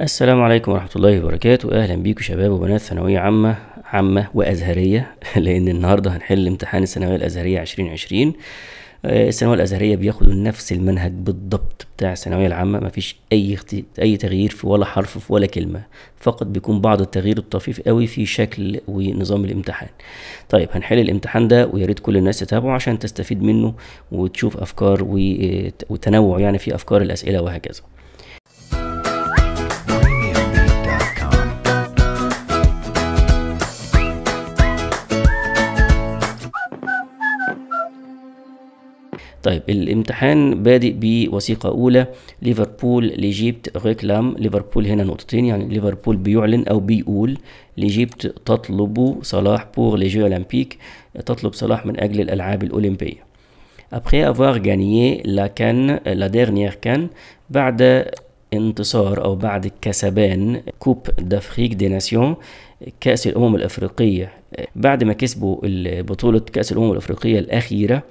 السلام عليكم ورحمة الله وبركاته أهلا بيكم شباب وبنات ثانوية عامة عامة وأزهرية لأن النهاردة هنحل امتحان الثانوية الأزهرية 2020 آه، الثانوية الأزهرية بياخدوا نفس المنهج بالضبط بتاع الثانوية العامة مفيش أي اخت... أي تغيير في ولا حرف في ولا كلمة فقط بيكون بعض التغيير الطفيف قوي في شكل ونظام الامتحان طيب هنحل الامتحان ده ويا ريت كل الناس تتابعه عشان تستفيد منه وتشوف أفكار آه، وتنوع يعني في أفكار الأسئلة وهكذا طيب الامتحان بادئ بوثيقة أولى ليفربول ليجيبت ريكلام ليفربول هنا نقطتين يعني ليفربول بيعلن أو بيقول ليجيبت تطلب صلاح بور لي جو أولمبيك تطلب صلاح من أجل الألعاب الأولمبية Après avoir gagné la canne, la dernière canne, بعد انتصار أو بعد كسبان كوب دافريك دي ناسيون كأس الأمم الأفريقية بعد ما كسبوا بطولة كأس الأمم الأفريقية الأخيرة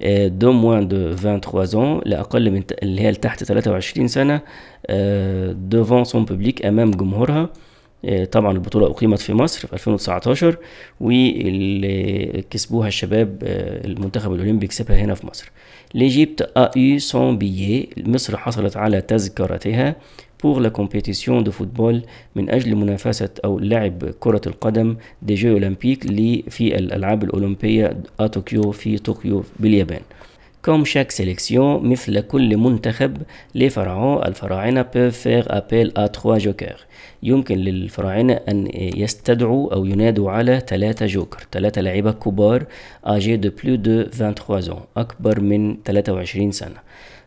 آه، دو موان دو 23 ans لا اقل من اللي هي تحت 23 سنه دوفون سون بوبليك امام جمهورها آه، طبعا البطوله اقيمت في مصر في 2019 واللي كسبوها الشباب آه، المنتخب الاولمبي كسبها هنا في مصر ليجيبت ا اي سون بيي مصر حصلت على تذكرتها pour la compétition de football من أجل منافسة أو لعب كرة القدم دي جي أولمبيك لي في الألعاب الأولمبية طوكيو في طوكيو باليابان Comme chaque sélection, مثل كل منتخب, les pharaons, الفراعنة peuvent faire appel à trois jokers. يمكن للفراعنة أن يستدعوا أو ينادوا على ثلاثة جوكر ثلاثة لعيبة كبار آجي دو بلو دو 23 أكبر من 23 سنة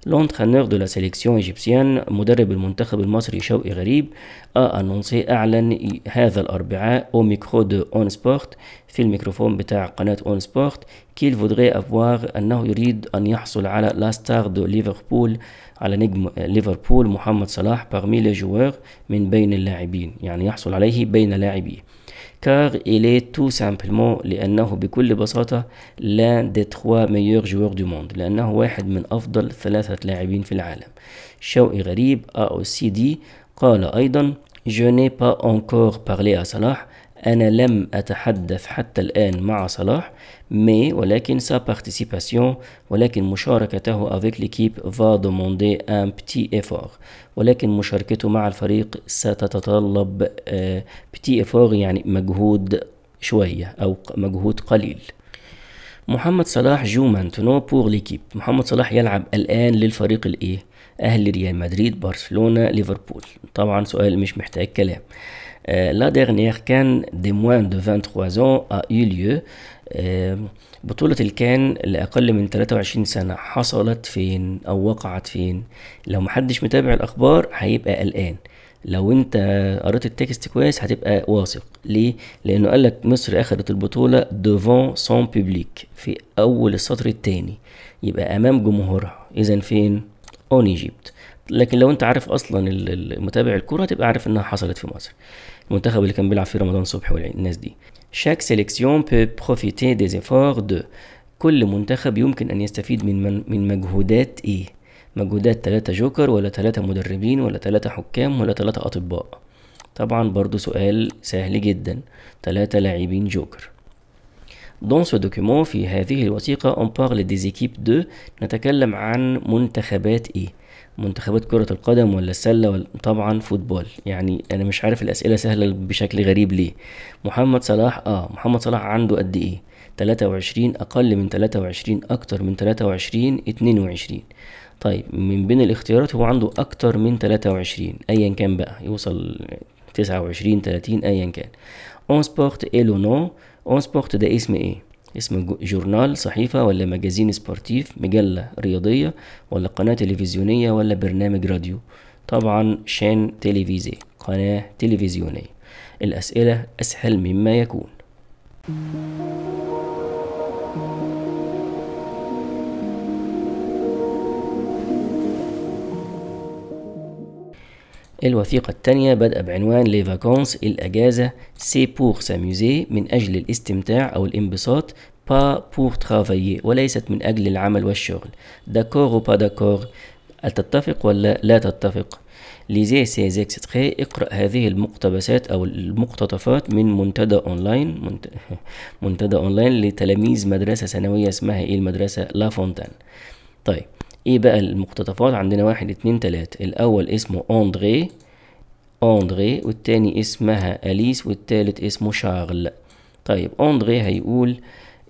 L'entraîneur de la sélection égyptienne, مدرب المنتخب المصري شوقي غريب, a annoncé أعلن هذا الأربعاء au micro de On Sport في الميكروفون بتاع قناة On Sport qu'il voudrait avoir أنه يريد أن يحصل على la star de Liverpool على نجم ليفربول محمد صلاح باغمي لي جوار من بين اللاعبين يعني يحصل عليه بين لاعبيه كار إلي تو سامبلمون لأنه بكل بساطة لان دي تخوا ميور جوار دو موند لأنه واحد من أفضل ثلاثة لاعبين في العالم شوقي غريب أو سي دي قال أيضا جو ني با أنكور parlé أ صلاح أنا لم أتحدث حتى الآن مع صلاح mais ولكن sa participation ولكن مشاركته avec l'équipe va demander un petit effort ولكن مشاركته مع الفريق ستتطلب petit effort يعني مجهود شوية أو مجهود قليل محمد صلاح جو مانتونو بور ليكيب محمد صلاح يلعب الآن للفريق الإيه أهل ريال مدريد برشلونة ليفربول طبعا سؤال مش محتاج كلام لا dernière كان des moins de 23 ans a eu lieu بطولة الكان لأقل من 23 سنة حصلت فين أو وقعت فين لو محدش متابع الأخبار هيبقى قلقان لو انت قريت التكست كويس هتبقى واثق ليه لانه قالك مصر اخدت البطوله دوفون سون بيبليك في اول السطر الثاني يبقى امام جمهورها اذا فين اون ايجيبت لكن لو انت عارف اصلا المتابع الكوره هتبقى عارف انها حصلت في مصر المنتخب اللي كان بيلعب فيه رمضان صبحي والناس دي شاك سيليكسيون بي بروفيتي دي زيفور دو كل منتخب يمكن أن يستفيد من من, من مجهودات إيه مجهودات ثلاثة جوكر ولا ثلاثة مدربين ولا ثلاثة حكام ولا ثلاثة أطباء طبعا برضو سؤال سهل جدا ثلاثة لاعبين جوكر Dans ce document في هذه الوثيقة on parle des équipes de نتكلم عن منتخبات إيه منتخبات كرة القدم ولا السلة ولا طبعا فوتبول يعني أنا مش عارف الأسئلة سهلة بشكل غريب ليه محمد صلاح آه محمد صلاح عنده قد إيه 23 أقل من 23 أكتر من 23 22 طيب من بين الاختيارات هو عنده أكتر من 23 أيا كان بقى يوصل 29 30 أيا كان اون سبورت إيه نو اون سبورت ده اسم إيه اسم جورنال صحيفة ولا مجازين سبورتيف مجلة رياضية ولا قناة تلفزيونية ولا برنامج راديو طبعا شان تلفزي قناة تلفزيونية الأسئلة أسهل مما يكون الوثيقة الثانية بدأ بعنوان لي فاكونس الأجازة سي بور ساميوزي من أجل الاستمتاع أو الانبساط با بور ترافايي وليست من أجل العمل والشغل داكور أو با داكور هل تتفق ولا لا تتفق ليزي سي زيكستخي اقرأ هذه المقتبسات أو المقتطفات من منتدى أونلاين منتدى أونلاين لتلاميذ مدرسة ثانوية اسمها إيه المدرسة لا فونتان طيب ايه بقى المقتطفات عندنا واحد اتنين تلاتة الاول اسمه اندري اندري والتاني اسمها اليس والتالت اسمه شارل طيب اندري هيقول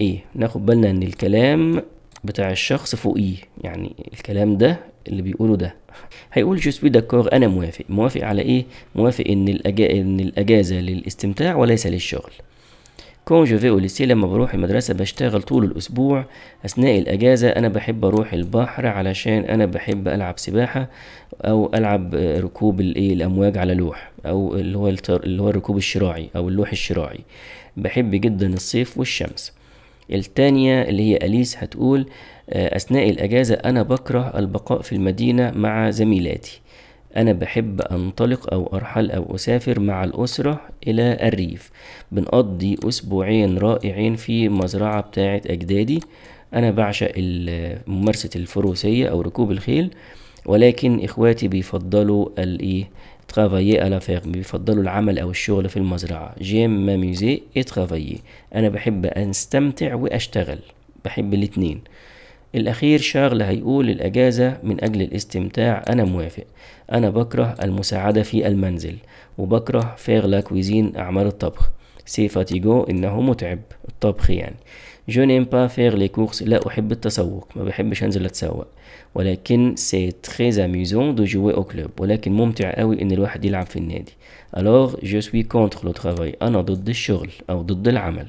ايه ناخد بالنا ان الكلام بتاع الشخص فوقيه يعني الكلام ده اللي بيقوله ده هيقول جو سوي داكور انا موافق موافق على ايه موافق ان الاجازه للاستمتاع وليس للشغل كون جو في اوليسي لما بروح المدرسة بشتغل طول الأسبوع أثناء الأجازة أنا بحب أروح البحر علشان أنا بحب ألعب سباحة أو ألعب ركوب إيه، الأمواج على لوح أو اللي هو اللي هو الركوب الشراعي أو اللوح الشراعي بحب جدا الصيف والشمس التانية اللي هي أليس هتقول آه، أثناء الأجازة أنا بكره البقاء في المدينة مع زميلاتي أنا بحب أنطلق أو أرحل أو أسافر مع الأسرة إلى الريف بنقضي أسبوعين رائعين في مزرعة بتاعة أجدادي أنا بعشق ممارسة الفروسية أو ركوب الخيل ولكن إخواتي بيفضلوا الإيه ترافايي على فيغ بيفضلوا العمل او الشغل في المزرعه جيم ماميزي اي انا بحب استمتع واشتغل بحب الاتنين الاخير شارل هيقول الاجازه من اجل الاستمتاع انا موافق أنا بكره المساعدة في المنزل وبكره فيغ لا كويزين أعمال الطبخ سي فاتيجو إنه متعب الطبخ يعني جو نيم با فيغ لي كورس لا أحب التسوق ما بحبش أنزل أتسوق ولكن سي تري أميزون دو جوي أو كلوب ولكن ممتع أوي إن الواحد يلعب في النادي ألوغ جو سوي كونتخ لو ترافاي أنا ضد الشغل أو ضد العمل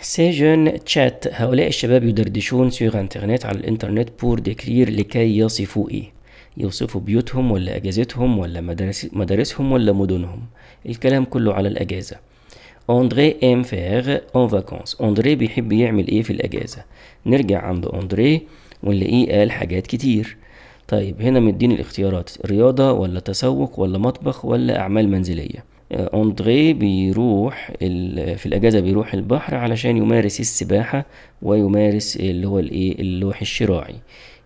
سي جون تشات هؤلاء الشباب يدردشون سيغ انترنت على الانترنت بور ديكرير لكي يصفوا ايه يوصفوا بيوتهم ولا أجازتهم ولا مدارس مدارسهم ولا مدنهم الكلام كله على الأجازة أندري ام فير اون فاكونس أندري بيحب يعمل ايه في الأجازة نرجع عند أندري ونلاقيه قال حاجات كتير طيب هنا مدين الاختيارات رياضة ولا تسوق ولا مطبخ ولا أعمال منزلية أندري آه، بيروح في الأجازة بيروح البحر علشان يمارس السباحة ويمارس اللي هو الإيه اللوح الشراعي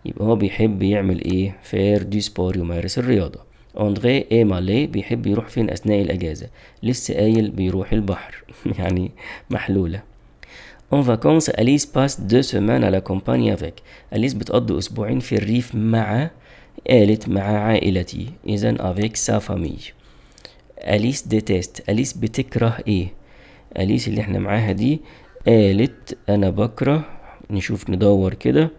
يبقى هو بيحب يعمل ايه فير دي سبور يمارس الرياضة أندري إي مالي بيحب يروح فين أثناء الأجازة لسه قايل بيروح البحر يعني محلولة اون فاكونس أليس باس دو سومان على كومباني افيك أليس بتقضي أسبوعين في الريف مع قالت مع عائلتي إذا افيك سا فامي أليس ديتيست أليس بتكره إيه أليس اللي إحنا معاها دي قالت أنا بكره نشوف ندور كده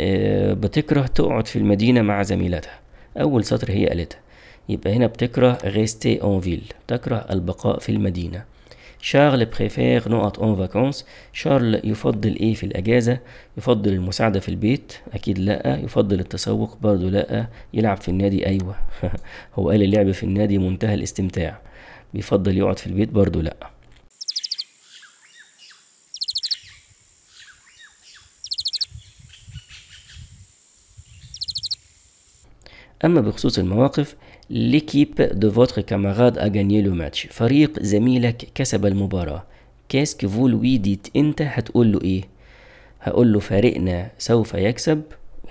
آه، بتكره تقعد في المدينة مع زميلتها أول سطر هي قالتها يبقى هنا بتكره غيستي اون فيل تكره البقاء في المدينة شارل بريفير نقط اون فاكونس شارل يفضل ايه في الاجازة يفضل المساعدة في البيت اكيد لا يفضل التسوق برضو لا يلعب في النادي ايوه هو قال اللعب في النادي منتهى الاستمتاع بيفضل يقعد في البيت برضو لا أما بخصوص المواقف ليكيب دو فوتر كاماراد ا غاني لو ماتش فريق زميلك كسب المباراة كاسك فو لوي ديت أنت هتقول له إيه هقول له فريقنا سوف يكسب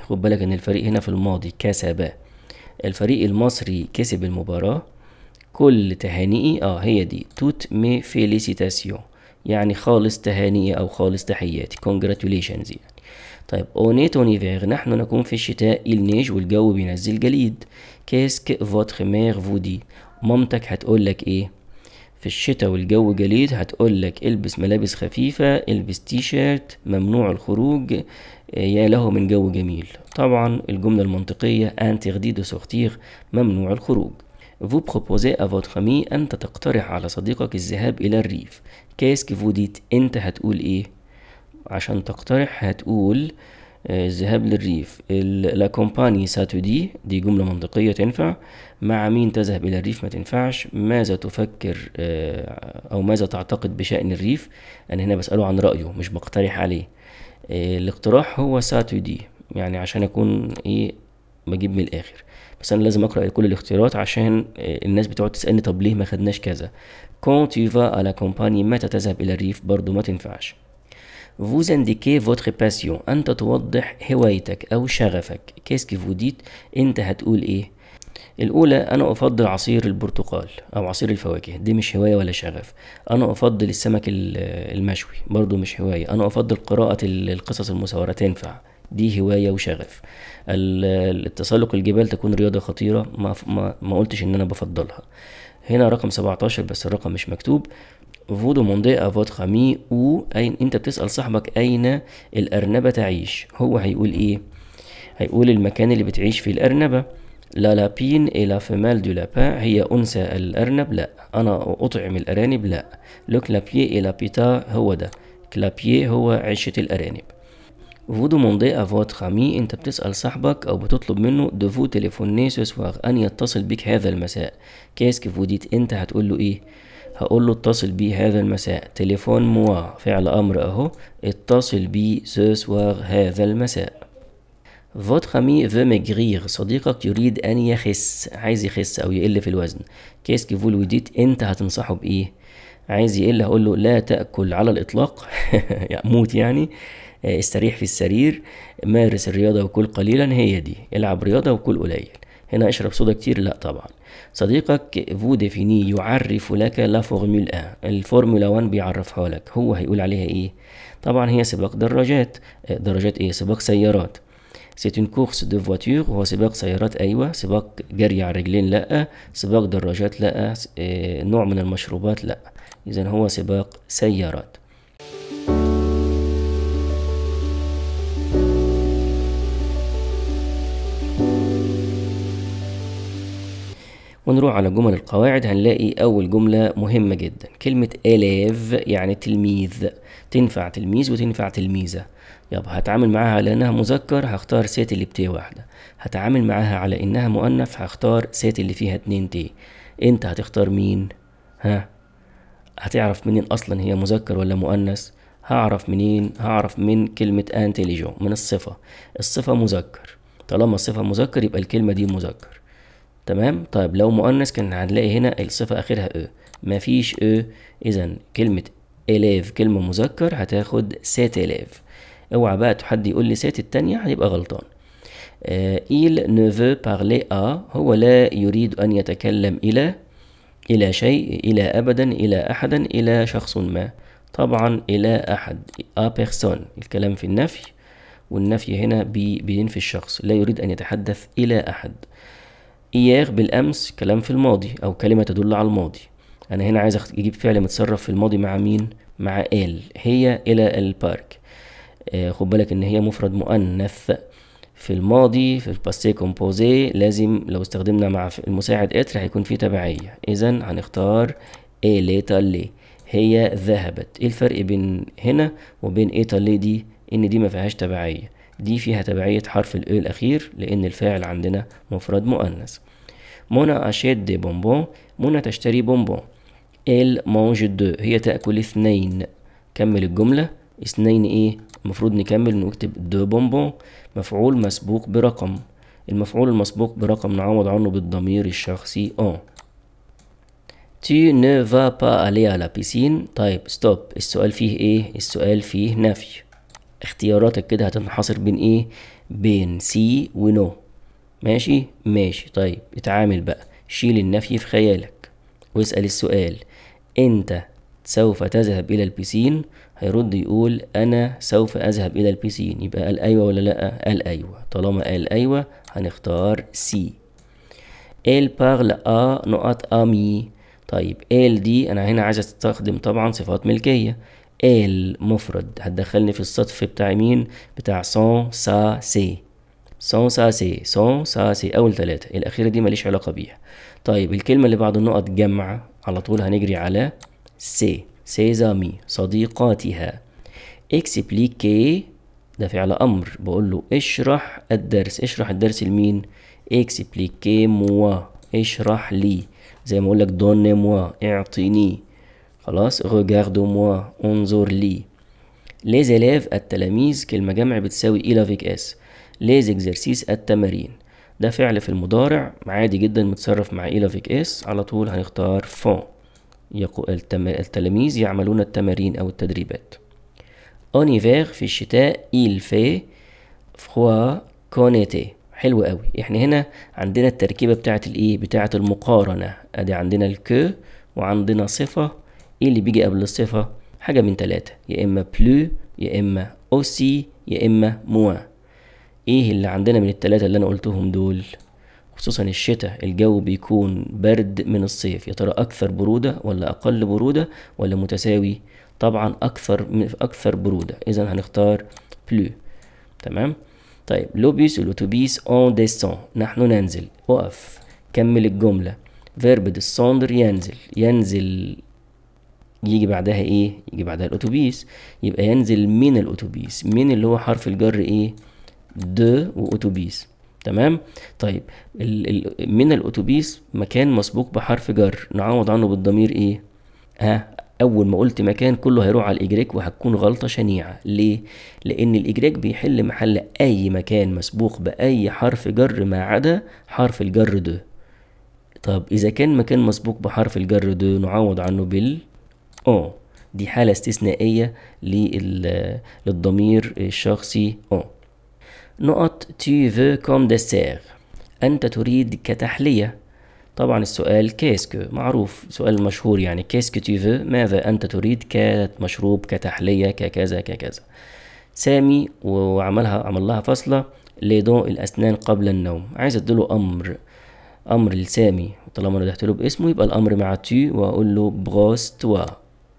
خد بالك إن الفريق هنا في الماضي كسب الفريق المصري كسب المباراة كل تهانئي اه هي دي توت مي فيليسيتاسيون يعني خالص تهانئي او خالص تحياتي كونجراتوليشنز يعني طيب اونيت اونيفير نحن نكون في الشتاء النيج والجو بينزل جليد كاسك فوتخ مير فودي مامتك هتقول لك ايه في الشتاء والجو جليد هتقول لك البس ملابس خفيفة البس تي شيرت ممنوع الخروج آه، يا له من جو جميل طبعا الجملة المنطقية انتردي دو سورتير ممنوع الخروج Vous proposez à votre ami أنت تقترح على صديقك الذهاب إلى الريف. Qu'est-ce que vous dites؟ أنت هتقول إيه؟ عشان تقترح هتقول الذهاب آه، للريف لا كومباني ساتودي دي جملة منطقية تنفع مع مين تذهب إلى الريف ما تنفعش ماذا تفكر آه، أو ماذا تعتقد بشأن الريف أنا هنا بسأله عن رأيه مش بقترح عليه آه، الاقتراح هو ساتودي يعني عشان أكون إيه بجيب من الآخر بس أنا لازم أقرأ كل الاختيارات عشان الناس بتقعد تسألني طب ليه ما خدناش كذا كونت فا على كومباني متى تذهب إلى الريف برضو ما تنفعش vous indiquez votre passion أنت توضح هوايتك أو شغفك كيسكي فوديت أنت هتقول إيه الأولى أنا أفضل عصير البرتقال أو عصير الفواكه دي مش هواية ولا شغف أنا أفضل السمك المشوي برضو مش هواية أنا أفضل قراءة القصص المصورة تنفع دي هواية وشغف التسلق الجبال تكون رياضة خطيرة ما, ما قلتش إن أنا بفضلها هنا رقم 17 بس الرقم مش مكتوب vous demandez à votre ami ou أين أنت بتسأل صاحبك أين الأرنبة تعيش هو هيقول إيه هيقول المكان اللي بتعيش فيه الأرنبة لا لابين إي لا فيمال دو لابان هي أنثى الأرنب لا أنا أطعم الأرانب لا لوك لابيي إي لابيتا هو ده كلابيي هو عشة الأرانب Vous demandez à votre ami انت بتسأل صاحبك او بتطلب منه de vous téléphoner ce soir ان يتصل بك هذا المساء فو ديت انت هتقول له ايه هقول له اتصل بي هذا المساء تليفون موا فعل امر اهو اتصل بي ce هذا المساء Votre ami veut maigrir صديقك يريد أن يخس عايز يخس أو يقل في الوزن كيس كي وديت أنت هتنصحه بإيه عايز يقل هقول له لا تأكل على الإطلاق موت يعني آه، استريح في السرير مارس الرياضة وكل قليلا هي دي العب رياضة وكل قليل هنا اشرب صودا كتير لا طبعا صديقك فو ديفيني يعرف لك لا فورمولا ان الفورمولا 1 بيعرفها لك هو هيقول عليها ايه طبعا هي سباق دراجات دراجات ايه سباق سيارات سي اون كورس دو فواتور هو سباق سيارات ايوه سباق جري على رجلين لا سباق دراجات لا نوع من المشروبات لا اذا هو سباق سيارات ونروح على جمل القواعد هنلاقي أول جملة مهمة جدا كلمة إلاف يعني تلميذ تنفع تلميذ وتنفع تلميذة يابا هتعامل معاها على إنها مذكر هختار سات اللي بتي واحدة هتعامل معاها على إنها مؤنث هختار سات اللي فيها اتنين تي أنت هتختار مين؟ ها؟ هتعرف منين أصلا هي مذكر ولا مؤنث؟ هعرف منين؟ هعرف من كلمة انتليجون من الصفة الصفة مذكر طالما الصفة مذكر يبقى الكلمة دي مذكر تمام طيب لو مؤنث كان هنلاقي هنا الصفة آخرها أ مفيش أ إذا كلمة إلاف كلمة مذكر هتاخد سات إلاف اوعى بقى حد يقول لي سات التانية هيبقى غلطان ايل آه، il ne veut هو لا يريد أن يتكلم إلى إلى شيء إلى أبدا إلى أحدا إلى شخص ما طبعا إلى أحد ا بيرسون الكلام في النفي والنفي هنا بينفي الشخص لا يريد أن يتحدث إلى أحد إياغ بالأمس كلام في الماضي أو كلمة تدل على الماضي أنا هنا عايز أجيب فعل متصرف في الماضي مع مين؟ مع ال هي إلى البارك آه خد بالك إن هي مفرد مؤنث في الماضي في الباسيه كومبوزي لازم لو استخدمنا مع المساعد اتر هيكون في تبعية إذا هنختار إليتا لي هي ذهبت إيه الفرق بين هنا وبين إيتا دي؟ إن دي ما فيهاش تبعية دي فيها تبعية حرف الإيه الأخير لأن الفاعل عندنا مفرد مؤنث منى أشيت دي بونبون منى تشتري بونبون إل مونج دو هي تأكل اثنين كمل الجملة اثنين إيه المفروض نكمل نكتب دو بونبون مفعول مسبوق برقم المفعول المسبوق برقم نعوض عنه بالضمير الشخصي أن تي نو فا با الي على بيسين طيب ستوب السؤال فيه ايه السؤال فيه نفي اختياراتك كده هتنحصر بين ايه بين سي ونو ماشي ماشي طيب اتعامل بقى شيل النفي في خيالك واسأل السؤال انت سوف تذهب الى البيسين هيرد يقول انا سوف اذهب الى البيسين يبقى قال ايوه ولا لا قال ايوه طالما قال ايوه هنختار سي ال بارل ا نقط امي طيب ال دي انا هنا عايز استخدم طبعا صفات ملكيه ال مفرد هتدخلني في الصدف بتاع مين بتاع سون سا سي سون ساسي سون ساسي اول ثلاثة الاخيرة دي ماليش علاقة بيها طيب الكلمة اللي بعد النقط جمع على طول هنجري على سي سيزامي صديقاتها اكسبليكي ده فعل امر بقول له اشرح الدرس اشرح الدرس لمين اكسبليكي موا اشرح لي زي ما اقول لك دوني موا اعطيني خلاص ريغاردو موا انظر لي لي زيلاف التلاميذ كلمة جمع بتساوي إلى فيك اس ليز اكزرسيس التمارين ده فعل في المضارع عادي جدا متصرف مع إيلافيك اس على طول هنختار فون التلاميذ يعملون التمارين أو التدريبات أونيفير في الشتاء إيل في فخوا كونيتي حلو قوي احنا هنا عندنا التركيبة بتاعة الايه بتاعة المقارنة ادي عندنا الكو وعندنا صفة ايه اللي بيجي قبل الصفة حاجة من ثلاثة يا اما بلو يا اما اوسي يا اما موان ايه اللي عندنا من التلاتة اللي انا قلتهم دول خصوصا الشتاء الجو بيكون برد من الصيف يا ترى اكثر برودة ولا اقل برودة ولا متساوي طبعا اكثر اكثر برودة اذا هنختار بلو تمام طيب لوبيس الاتوبيس اون ديسون نحن ننزل وقف كمل الجملة فيرب ديسوندر ينزل ينزل يجي بعدها ايه يجي بعدها الاتوبيس يبقى ينزل من الاتوبيس من اللي هو حرف الجر ايه دو واتوبيس تمام طيب من الاتوبيس مكان مسبوق بحرف جر نعوض عنه بالضمير ايه ها اول ما قلت مكان كله هيروح على الاجريك وهتكون غلطه شنيعه ليه لان الاجريك بيحل محل اي مكان مسبوق باي حرف جر ما عدا حرف الجر ده طب اذا كان مكان مسبوق بحرف الجر ده نعوض عنه بال او دي حاله استثنائيه للضمير الشخصي او نقط تي فو كوم ديسير أنت تريد كتحلية طبعا السؤال كيسكو معروف سؤال مشهور يعني كيسكو تي فو ماذا أنت تريد كمشروب كتحلية ككذا ككذا سامي وعملها عمل لها فصلة ليدو الأسنان قبل النوم عايز أديله أمر أمر لسامي طالما ندهت له باسمه يبقى الأمر مع تي وأقول له brosse toi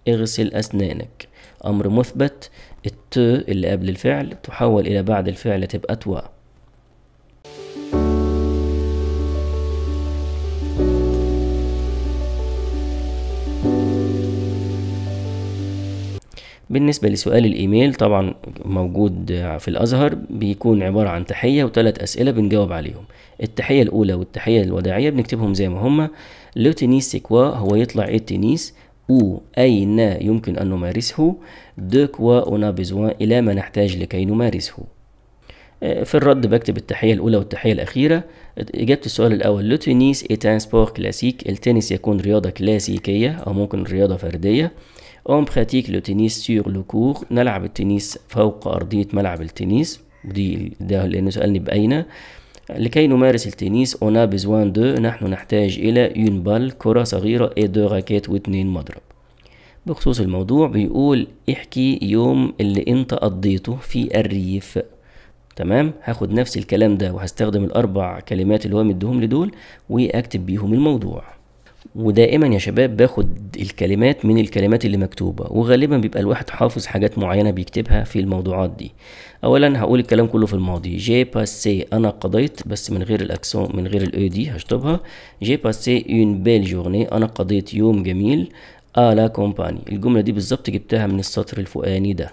اغسل أسنانك امر مثبت الت اللي قبل الفعل تحول الى بعد الفعل تبقى توا بالنسبة لسؤال الإيميل طبعا موجود في الأزهر بيكون عبارة عن تحية وثلاث أسئلة بنجاوب عليهم التحية الأولى والتحية الوداعية بنكتبهم زي ما هما لو تنيس سكوا هو يطلع إيه التنيس ou أين يمكن أن نمارسه de quoi on a besoin إلى ما نحتاج لكي نمارسه آه، في الرد بكتب التحية الأولى والتحية الأخيرة إجابة السؤال الأول لو تونيس إتان سبور كلاسيك التنس يكون رياضة كلاسيكية أو ممكن رياضة فردية اون براتيك لو تنس سور لو كور نلعب التنس فوق أرضية ملعب التنس ودي ده لأنه سألني بأين لكي نمارس التنس on a besoin نحن نحتاج إلى une balle كرة صغيرة et deux raquettes واتنين مضرب بخصوص الموضوع بيقول احكي يوم اللي انت قضيته في الريف تمام هاخد نفس الكلام ده وهستخدم الاربع كلمات اللي هو مديهم لدول واكتب بيهم الموضوع ودائما يا شباب باخد الكلمات من الكلمات اللي مكتوبه وغالبا بيبقى الواحد حافظ حاجات معينه بيكتبها في الموضوعات دي اولا هقول الكلام كله في الماضي جي باسي انا قضيت بس من غير الاكسون من غير الاي e دي هشطبها جي باسي اون بيل جورني انا قضيت يوم جميل الا كومباني الجمله دي بالظبط جبتها من السطر الفوقاني ده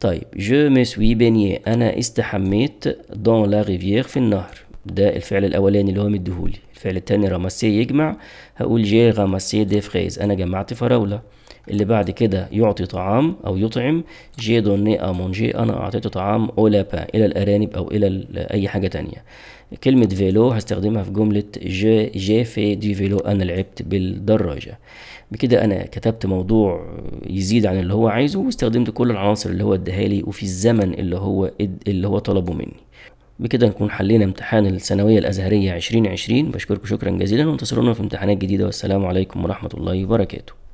طيب جو مي سوي انا استحميت دون لا ريفيير في النهر ده الفعل الاولاني اللي هو مديهولي الفعل التاني راماسيه يجمع هقول جي راماسيه دي فريز انا جمعت فراوله اللي بعد كده يعطي طعام او يطعم جي دوني امونجي انا اعطيته طعام اولابا الى الارانب او الى اي حاجه تانية كلمه فيلو هستخدمها في جمله جي جي في دي فيلو انا لعبت بالدراجه بكده انا كتبت موضوع يزيد عن اللي هو عايزه واستخدمت كل العناصر اللي هو اداها لي وفي الزمن اللي هو اللي هو طلبه مني بكده نكون حلينا امتحان الثانوية الأزهرية 2020 بشكركم شكرا جزيلا وانتصرونا في امتحانات جديدة والسلام عليكم ورحمة الله وبركاته